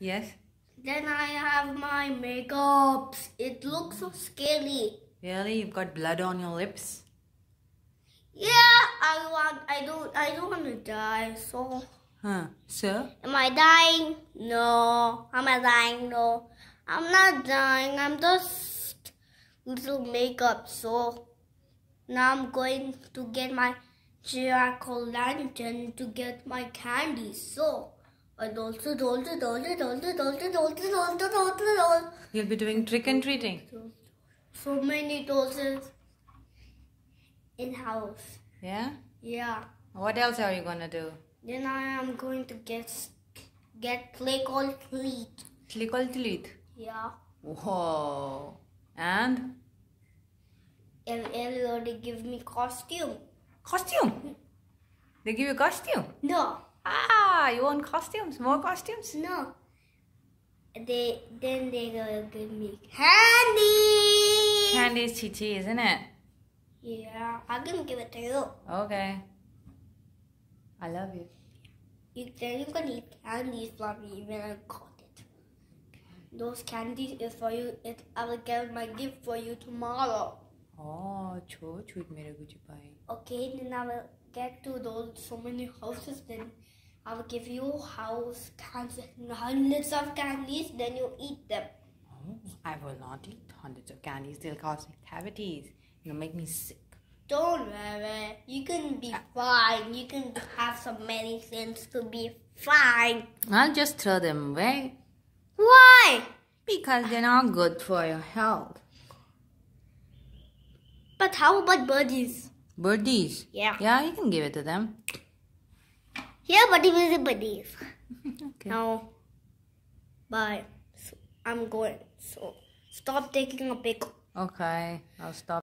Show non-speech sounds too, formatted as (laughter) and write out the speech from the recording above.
Yes. Then I have my makeup. It looks so scary. Really? You've got blood on your lips? Yeah, I want I don't I don't want to die, so Huh. So? Am I dying? No. Am I dying? No. I'm not dying. I'm just little makeup, so now I'm going to get my o' lantern to get my candy, so and also doll, doll, doll, doll, doll, doll, doll, doll, doll, doll. You'll be doing trick and treating. So many doses in house. Yeah. Yeah. What else are you gonna do? Then I am going to get get click all treat. Click all treat. Yeah. Whoa. And. And already give me costume. Costume. They give you costume. No. Ah. Ah, you want costumes? More costumes? No. They then they gonna give me candy. Candy is Chi Chi, isn't it? Yeah, I'm gonna give it to you. Okay. I love you. You then you're gonna eat candies from me when I caught it. Those candies is for you. It I will get my gift for you tomorrow. Oh, choo choo, mere Okay, then I will get to those so many houses then. I'll give you house hundreds of candies, then you eat them. Oh, I will not eat hundreds of candies. They'll cause me cavities. It'll make me sick. Don't worry. You can be uh, fine. You can have so many things to be fine. I'll just throw them away. Why? Because they're not good for your health. But how about birdies? Birdies? Yeah. Yeah, you can give it to them. Yeah, but it was but these. (laughs) okay. Now, but so I'm going. So stop taking a pic. Okay, I'll stop.